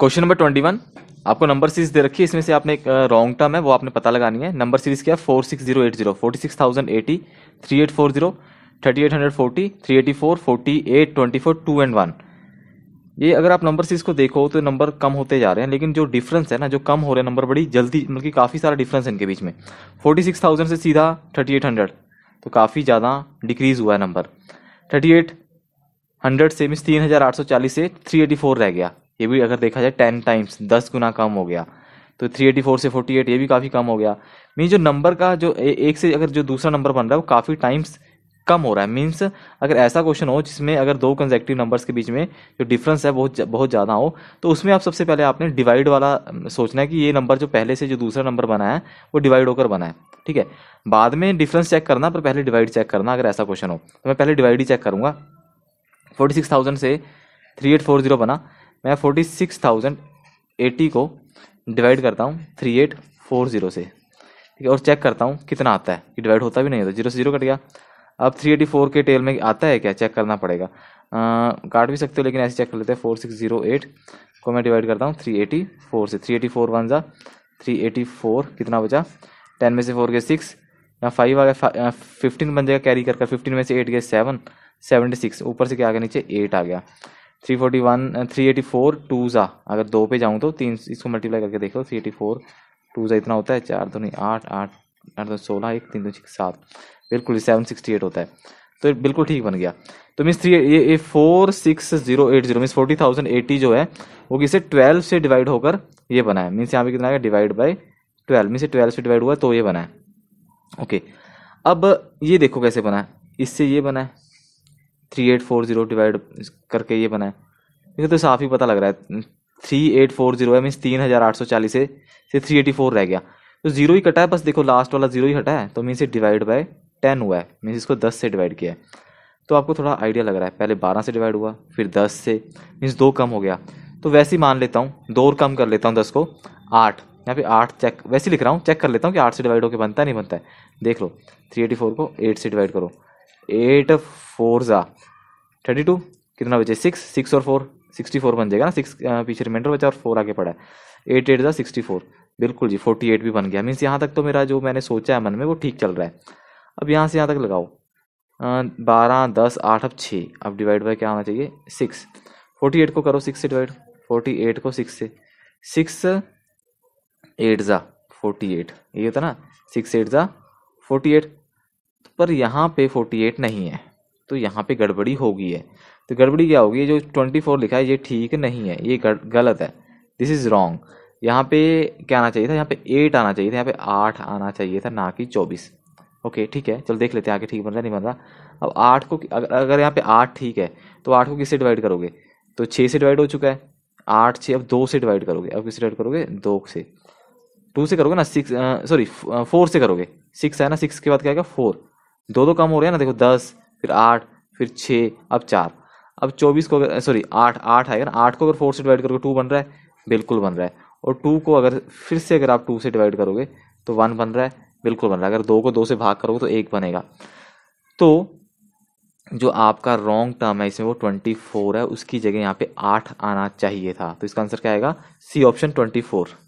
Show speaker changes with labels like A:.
A: question number twenty one आपको number series दे रखी है इसमें से आपने एक रॉन्ग टर्म है वो आपने पता लगानी है नंबर सीरीज क्या है four six zero eight zero forty six thousand eighty three eight four zero thirty eight hundred forty three eighty four forty eight twenty four two and one ये अगर आप नंबर सीरीज को देखो तो number कम होते जा रहे हैं लेकिन जो डिफरेंस है ना जो कम हो रहे हैं नंबर बड़ी जल्दी मतलब कि काफ़ी सारा डिफरेंस है इनके बीच में फोर्टी सिक्स थाउजेंड से सीधा थर्टी एट हंड्रेड तो काफ़ी ज़्यादा डिक्रीज़ हुआ है नंबर थर्टी एट हंड्रेड से मीन्स तीन हज़ार आठ सौ चालीस से थ्री एटी फोर रह गया ये भी अगर देखा जाए टेन टाइम्स दस गुना कम हो गया तो थ्री एटी फोर से फोर्टी एट ये भी काफ़ी कम हो गया मीन जो नंबर का जो ए, एक से अगर जो दूसरा नंबर बन रहा है वो काफ़ी टाइम्स कम हो रहा है मीन्स अगर ऐसा क्वेश्चन हो जिसमें अगर दो कंजेक्टिव नंबर्स के बीच में जो डिफरेंस है बहुत बहुत ज़्यादा हो तो उसमें आप सबसे पहले आपने डिवाइड वाला सोचना है कि ये नंबर जो पहले से जो दूसरा नंबर बना है वो डिवाइड होकर बना है ठीक है बाद में डिफरेंस चेक करना पर पहले डिवाइड चेक करना अगर ऐसा क्वेश्चन हो तो मैं पहले डिवाइड ही चेक करूँगा फोर्टी सिक्स थाउजेंड से थ्री एट फोर जीरो बना मैं फोर्टी सिक्स थाउजेंड एटी को डिवाइड करता हूँ थ्री एट फोर ज़ीरो से ठीक है और चेक करता हूँ कितना आता है कि डिवाइड होता भी नहीं होता जीरो से जीरो कट गया अब थ्री एटी फोर के टेल में आता है क्या चेक करना पड़ेगा आ, काट भी सकते हो लेकिन ऐसे चेक कर लेते हैं फोर सिक्स जीरो एट को मैं डिवाइड करता हूँ थ्री एटी फोर से थ्री एटी फोर वन ज़ा थ्री एटी फोर कितना बचा टेन में से फोर गए सिक्स या फाइव आ गया फिफ्टीन बन जाएगा कैरी कर कर फिफ्टीन में से एट गए सेवन सेवेंटी सिक्स ऊपर से क्या आ गया नीचे एट आ गया three forty one three eighty four two ज़ा अगर दो पे जाऊँ तो तीन इसको मल्टीप्लाई करके देख लो थ्री एटी फोर टू ज़ा इतना होता है चार दो नहीं आठ आठ आठ दो सोलह एक तीन दो सात बिल्कुल सेवन सिक्सटी एट होता है तो बिल्कुल ठीक बन गया तो मीस थ्री ये four six zero eight zero मीस फोर्टी थाउजेंड एटी जो है वो किसे ट्वेल्व से डिवाइड होकर ये बना है मीन्स यहाँ पे कितना है divide by twelve means twelve से डिवाइड हुआ तो ये बना है ओके अब ये देखो कैसे बना है इससे ये बना है three eight four zero divide करके ये बनाए देखिए तो साफ ही पता लग रहा है थ्री एट फोर जीरो है मीन्स तीन हज़ार आठ सौ चालीस है से थ्री एटी फोर रह गया तो जीरो ही कटा है बस देखो लास्ट वाला जीरो ही हटा है तो मीन्स ये डिवाइड बाय टेन हुआ है मीन्स इसको दस से डिवाइड किया है तो आपको थोड़ा आइडिया लग रहा है पहले बारह से डिवाइड हुआ फिर दस से मीन्स दो कम हो गया तो वैसे ही मान लेता हूँ दो और कम कर लेता हूँ दस को आठ यहाँ पे आठ चेक वैसे लिख रहा हूँ चेक कर लेता हूँ कि आठ से डिवाइड होकर बनता है नहीं बनता है देख लो थ्री एटी फोर को एट से डिवाइड करो एट फोर ज़ा थर्टी टू कितना बचे सिक्स सिक्स और फोर सिक्सटी फोर बन जाएगा ना सिक्स पीछे रिमाइंडर बचा और फोर आगे पड़ा है एट एट ज़ा सिक्सटी फोर बिल्कुल जी फोर्टी एट भी बन गया मीन्स यहाँ तक तो मेरा जो मैंने सोचा है मन में वो ठीक चल रहा है अब यहाँ से यहाँ तक लगाओ बारह दस आठ अब छः अब डिवाइड बाय क्या होना चाहिए सिक्स फोर्टी एट को करो सिक्स से डिवाइड फोर्टी एट को सिक्स से सिक्स एट ज़ा फोर्टी एट ये था ना सिक्स एट ज़ा फोर्टी एट पर यहाँ पे फोर्टी एट नहीं है तो यहाँ पे गड़बड़ी होगी है तो गड़बड़ी क्या होगी जो ट्वेंटी फोर लिखा है ये ठीक नहीं है ये गलत है दिस इज़ रॉन्ग यहाँ पे क्या आना चाहिए था यहाँ पे एट आना चाहिए था यहाँ पे आठ आना चाहिए था ना कि चौबीस ओके ठीक है चलो देख लेते हैं आगे ठीक बन रहा नहीं बन रहा अब आठ को अगर, अगर यहाँ पे आठ ठीक है तो आठ को किससे डिवाइड करोगे तो छः से डिवाइड हो चुका है आठ छः अब दो से डिवाइड करोगे अब किससे डिवाइड करोगे दो से टू से करोगे ना सिक्स सॉरी फोर से करोगे सिक्स है ना सिक्स के बाद क्या आएगा फोर दो दो कम हो रहे हैं ना देखो दस फिर आठ फिर छः अब चार अब चौबीस को अगर सॉरी आठ आठ आएगा ना आठ को अगर फोर से डिवाइड करोगे टू बन रहा है बिल्कुल बन रहा है और टू को अगर फिर से अगर आप टू से डिवाइड करोगे तो वन बन रहा है बिल्कुल बन रहा है अगर दो को दो से भाग करोगे तो एक बनेगा तो जो आपका रॉन्ग टर्म है इसमें वो ट्वेंटी फोर है उसकी जगह यहाँ पे आठ आना चाहिए था तो इसका आंसर क्या आएगा सी ऑप्शन ट्वेंटी फोर